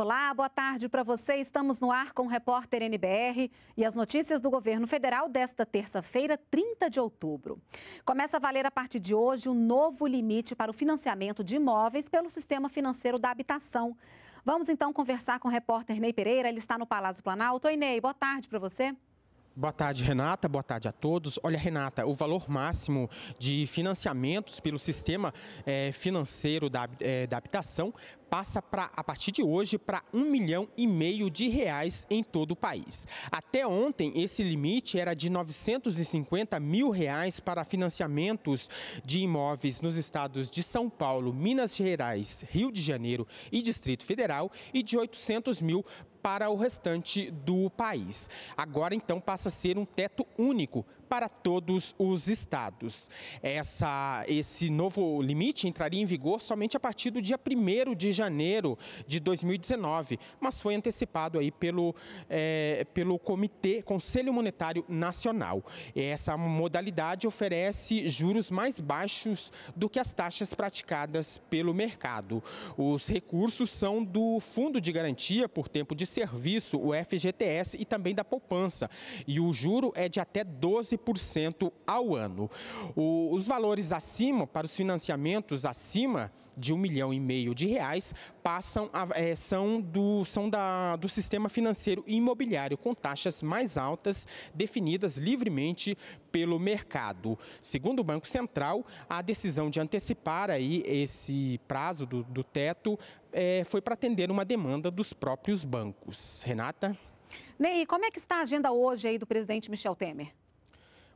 Olá, boa tarde para você. Estamos no ar com o repórter NBR e as notícias do governo federal desta terça-feira, 30 de outubro. Começa a valer a partir de hoje o um novo limite para o financiamento de imóveis pelo Sistema Financeiro da Habitação. Vamos então conversar com o repórter Ney Pereira, ele está no Palácio Planalto. Oi, Ney, boa tarde para você. Boa tarde, Renata. Boa tarde a todos. Olha, Renata, o valor máximo de financiamentos pelo sistema é, financeiro da, é, da habitação passa para a partir de hoje para um milhão e meio de reais em todo o país. Até ontem esse limite era de 950 mil reais para financiamentos de imóveis nos estados de São Paulo, Minas Gerais, Rio de Janeiro e Distrito Federal e de 800 mil para o restante do país. Agora, então, passa a ser um teto único para todos os estados. Essa, esse novo limite entraria em vigor somente a partir do dia 1 de janeiro de 2019, mas foi antecipado aí pelo, é, pelo Comitê Conselho Monetário Nacional. Essa modalidade oferece juros mais baixos do que as taxas praticadas pelo mercado. Os recursos são do Fundo de Garantia por Tempo de Serviço, o FGTS, e também da poupança. E o juro é de até 12% cento ao ano. O, os valores acima, para os financiamentos acima de um milhão e meio de reais, passam a, é, são, do, são da, do sistema financeiro imobiliário, com taxas mais altas definidas livremente pelo mercado. Segundo o Banco Central, a decisão de antecipar aí esse prazo do, do teto é, foi para atender uma demanda dos próprios bancos. Renata? Ney, como é que está a agenda hoje aí do presidente Michel Temer?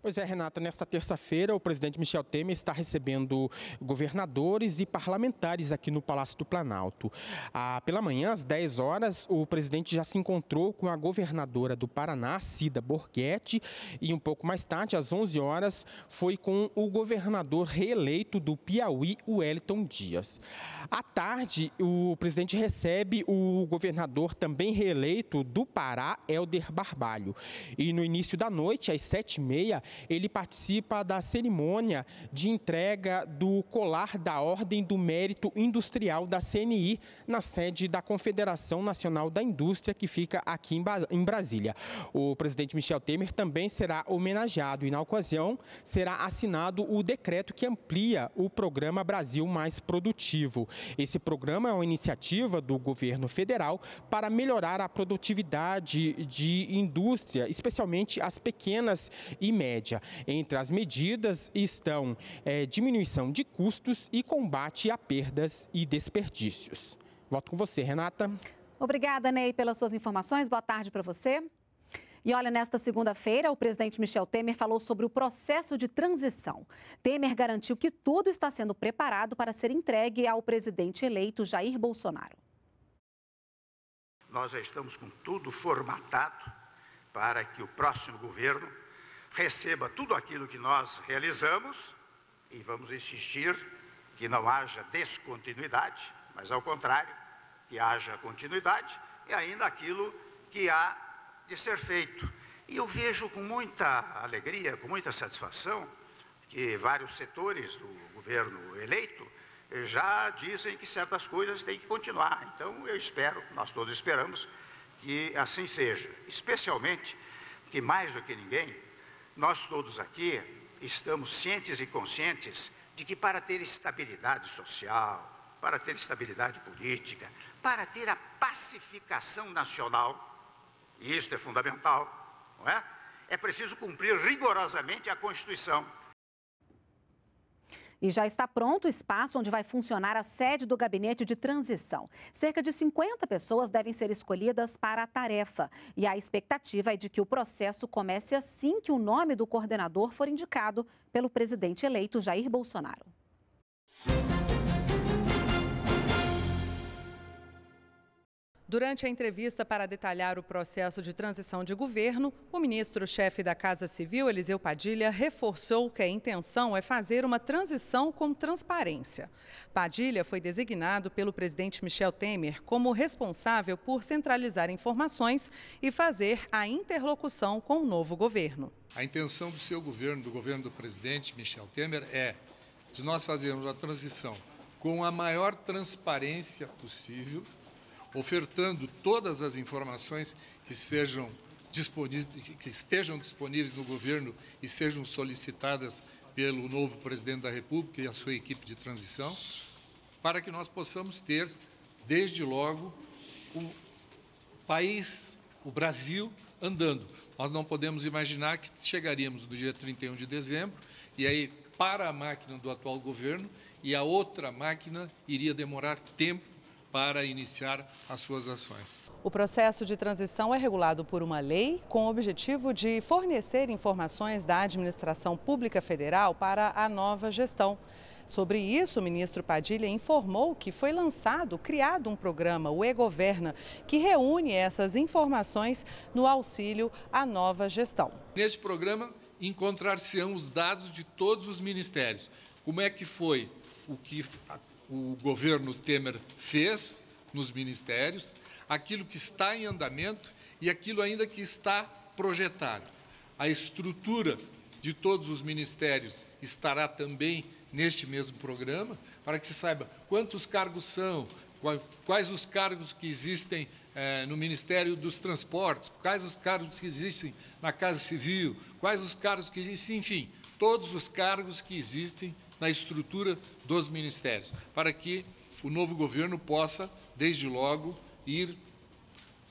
Pois é, Renata, nesta terça-feira o presidente Michel Temer está recebendo governadores e parlamentares aqui no Palácio do Planalto. Ah, pela manhã, às 10 horas, o presidente já se encontrou com a governadora do Paraná, Cida Borghetti, e um pouco mais tarde, às 11 horas, foi com o governador reeleito do Piauí, Wellington Dias. À tarde, o presidente recebe o governador também reeleito do Pará, Helder Barbalho. E no início da noite, às 7h30, ele participa da cerimônia de entrega do colar da Ordem do Mérito Industrial da CNI na sede da Confederação Nacional da Indústria, que fica aqui em Brasília. O presidente Michel Temer também será homenageado e, na ocasião, será assinado o decreto que amplia o programa Brasil Mais Produtivo. Esse programa é uma iniciativa do governo federal para melhorar a produtividade de indústria, especialmente as pequenas e médias média. Entre as medidas estão é, diminuição de custos e combate a perdas e desperdícios. Volto com você, Renata. Obrigada, Ney, pelas suas informações. Boa tarde para você. E olha, nesta segunda-feira, o presidente Michel Temer falou sobre o processo de transição. Temer garantiu que tudo está sendo preparado para ser entregue ao presidente eleito Jair Bolsonaro. Nós já estamos com tudo formatado para que o próximo governo receba tudo aquilo que nós realizamos e vamos insistir que não haja descontinuidade, mas ao contrário, que haja continuidade e é ainda aquilo que há de ser feito. E eu vejo com muita alegria, com muita satisfação, que vários setores do governo eleito já dizem que certas coisas têm que continuar. Então, eu espero, nós todos esperamos, que assim seja. Especialmente que, mais do que ninguém, nós todos aqui estamos cientes e conscientes de que para ter estabilidade social, para ter estabilidade política, para ter a pacificação nacional, e isso é fundamental, não é? É preciso cumprir rigorosamente a Constituição e já está pronto o espaço onde vai funcionar a sede do gabinete de transição. Cerca de 50 pessoas devem ser escolhidas para a tarefa. E a expectativa é de que o processo comece assim que o nome do coordenador for indicado pelo presidente eleito Jair Bolsonaro. Durante a entrevista para detalhar o processo de transição de governo, o ministro-chefe da Casa Civil, Eliseu Padilha, reforçou que a intenção é fazer uma transição com transparência. Padilha foi designado pelo presidente Michel Temer como responsável por centralizar informações e fazer a interlocução com o novo governo. A intenção do seu governo, do governo do presidente Michel Temer, é de nós fazermos a transição com a maior transparência possível ofertando todas as informações que sejam que estejam disponíveis no governo e sejam solicitadas pelo novo presidente da República e a sua equipe de transição, para que nós possamos ter, desde logo, o país, o Brasil, andando. Nós não podemos imaginar que chegaríamos no dia 31 de dezembro e aí para a máquina do atual governo e a outra máquina iria demorar tempo para iniciar as suas ações. O processo de transição é regulado por uma lei com o objetivo de fornecer informações da administração pública federal para a nova gestão. Sobre isso, o ministro Padilha informou que foi lançado, criado um programa, o E-Governa, que reúne essas informações no auxílio à nova gestão. Neste programa, encontrar-se-ão os dados de todos os ministérios. Como é que foi, o que o governo Temer fez nos ministérios, aquilo que está em andamento e aquilo ainda que está projetado. A estrutura de todos os ministérios estará também neste mesmo programa, para que se saiba quantos cargos são, quais os cargos que existem eh, no Ministério dos Transportes, quais os cargos que existem na Casa Civil, quais os cargos que existem, enfim, todos os cargos que existem na estrutura dos ministérios, para que o novo governo possa, desde logo, ir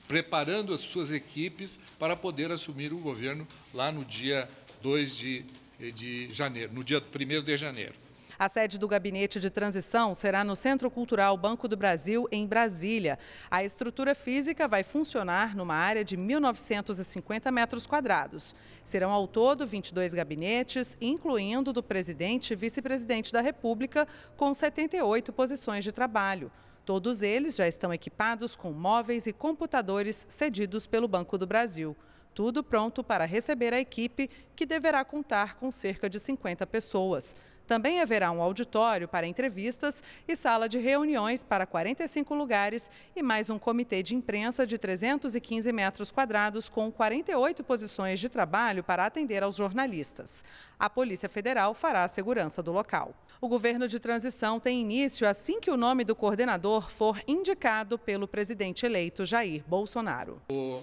preparando as suas equipes para poder assumir o governo lá no dia 2 de, eh, de janeiro, no dia 1 de janeiro. A sede do Gabinete de Transição será no Centro Cultural Banco do Brasil, em Brasília. A estrutura física vai funcionar numa área de 1.950 metros quadrados. Serão ao todo 22 gabinetes, incluindo do presidente e vice-presidente da República, com 78 posições de trabalho. Todos eles já estão equipados com móveis e computadores cedidos pelo Banco do Brasil tudo pronto para receber a equipe, que deverá contar com cerca de 50 pessoas. Também haverá um auditório para entrevistas e sala de reuniões para 45 lugares e mais um comitê de imprensa de 315 metros quadrados com 48 posições de trabalho para atender aos jornalistas. A Polícia Federal fará a segurança do local. O governo de transição tem início assim que o nome do coordenador for indicado pelo presidente eleito Jair Bolsonaro. O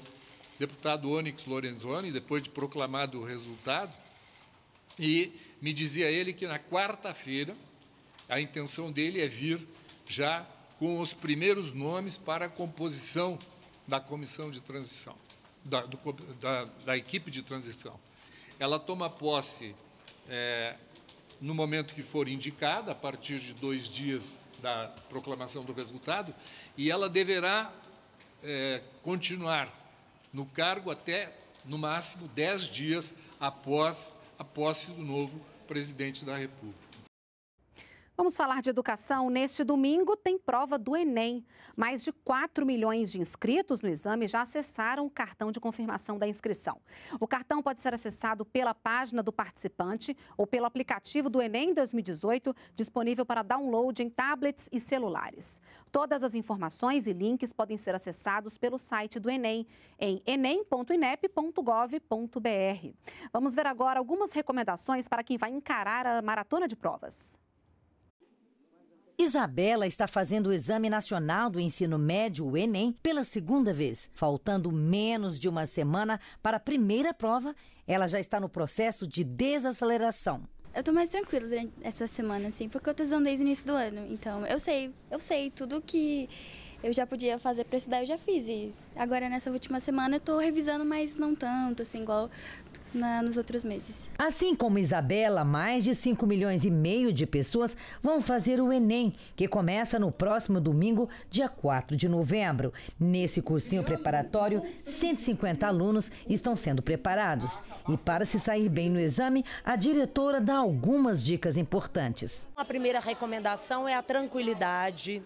deputado Onyx Lorenzoni, depois de proclamado o resultado, e me dizia ele que na quarta-feira a intenção dele é vir já com os primeiros nomes para a composição da comissão de transição, da, do, da, da equipe de transição. Ela toma posse é, no momento que for indicada, a partir de dois dias da proclamação do resultado, e ela deverá é, continuar no cargo até, no máximo, dez dias após a posse do novo presidente da República. Vamos falar de educação. Neste domingo tem prova do Enem. Mais de 4 milhões de inscritos no exame já acessaram o cartão de confirmação da inscrição. O cartão pode ser acessado pela página do participante ou pelo aplicativo do Enem 2018, disponível para download em tablets e celulares. Todas as informações e links podem ser acessados pelo site do Enem em enem.inep.gov.br. Vamos ver agora algumas recomendações para quem vai encarar a maratona de provas. Isabela está fazendo o Exame Nacional do Ensino Médio, o Enem, pela segunda vez. Faltando menos de uma semana para a primeira prova, ela já está no processo de desaceleração. Eu tô mais tranquila durante essa semana, assim, porque eu tô usando desde o início do ano. Então, eu sei, eu sei tudo que eu já podia fazer para estudar, eu já fiz. E agora nessa última semana eu estou revisando, mas não tanto, assim, igual na, nos outros meses. Assim como Isabela, mais de 5 milhões e meio de pessoas vão fazer o Enem, que começa no próximo domingo, dia 4 de novembro. Nesse cursinho preparatório, 150 alunos estão sendo preparados. E para se sair bem no exame, a diretora dá algumas dicas importantes. A primeira recomendação é a tranquilidade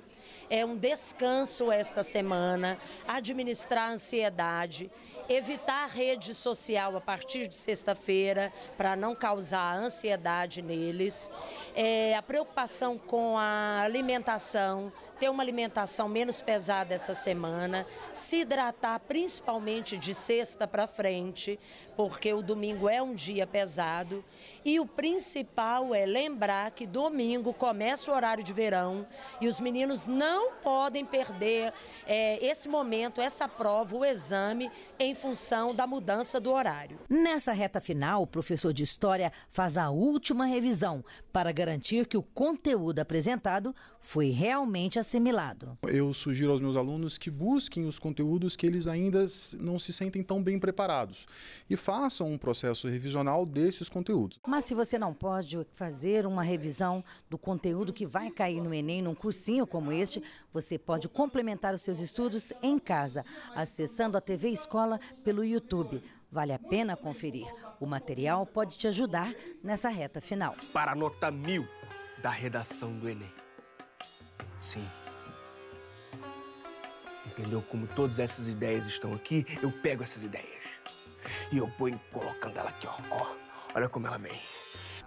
é um descanso esta semana, administrar a ansiedade, evitar rede social a partir de sexta-feira para não causar ansiedade neles, é, a preocupação com a alimentação, ter uma alimentação menos pesada essa semana, se hidratar principalmente de sexta para frente, porque o domingo é um dia pesado. E o principal é lembrar que domingo começa o horário de verão e os meninos não podem perder é, esse momento, essa prova, o exame, em função da mudança do horário. Nessa reta final, o professor de História faz a última revisão para garantir que o conteúdo apresentado foi realmente assimilado. Eu sugiro aos meus alunos que busquem os conteúdos que eles ainda não se sentem tão bem preparados e façam um processo revisional desses conteúdos. Mas se você não pode fazer uma revisão do conteúdo que vai cair no Enem num cursinho como este, você pode complementar os seus estudos em casa, acessando a TV Escola pelo YouTube. Vale a pena conferir. O material pode te ajudar nessa reta final. Para a nota mil da redação do Enem. Sim. Entendeu como todas essas ideias estão aqui? Eu pego essas ideias e eu vou colocando ela aqui, ó. ó. Olha como ela vem.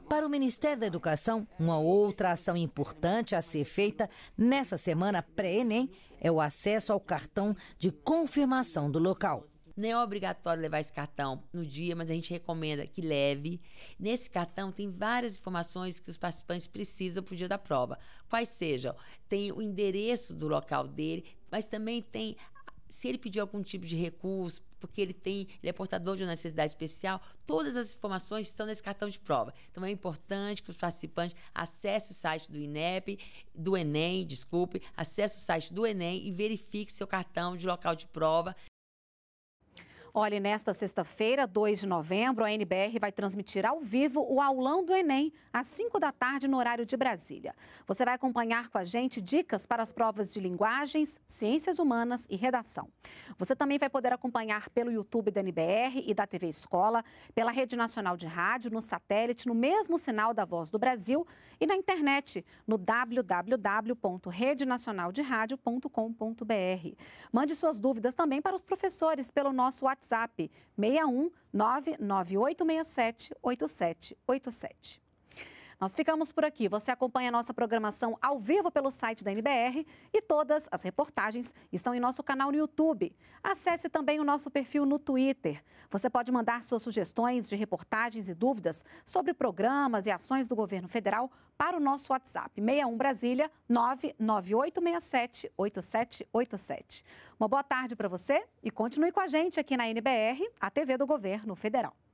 Para o Ministério da Educação, uma outra ação importante a ser feita nessa semana pré-ENEM é o acesso ao cartão de confirmação do local. Não é obrigatório levar esse cartão no dia, mas a gente recomenda que leve. Nesse cartão tem várias informações que os participantes precisam para o dia da prova. Quais sejam? Tem o endereço do local dele, mas também tem se ele pediu algum tipo de recurso, porque ele tem, ele é portador de uma necessidade especial, todas as informações estão nesse cartão de prova. Então é importante que os participantes acessem o site do INEP, do Enem, desculpe, acesse o site do Enem e verifique seu cartão de local de prova Olhe, nesta sexta-feira, 2 de novembro, a NBR vai transmitir ao vivo o aulão do Enem, às 5 da tarde, no horário de Brasília. Você vai acompanhar com a gente dicas para as provas de linguagens, ciências humanas e redação. Você também vai poder acompanhar pelo YouTube da NBR e da TV Escola, pela Rede Nacional de Rádio, no satélite, no mesmo sinal da Voz do Brasil e na internet, no www.redenacionalderadio.com.br. Mande suas dúvidas também para os professores pelo nosso WhatsApp. WhatsApp 61 998678787 8787. Nós ficamos por aqui. Você acompanha a nossa programação ao vivo pelo site da NBR e todas as reportagens estão em nosso canal no YouTube. Acesse também o nosso perfil no Twitter. Você pode mandar suas sugestões de reportagens e dúvidas sobre programas e ações do governo federal para o nosso WhatsApp 61 Brasília 99867 8787. Uma boa tarde para você e continue com a gente aqui na NBR, a TV do Governo Federal.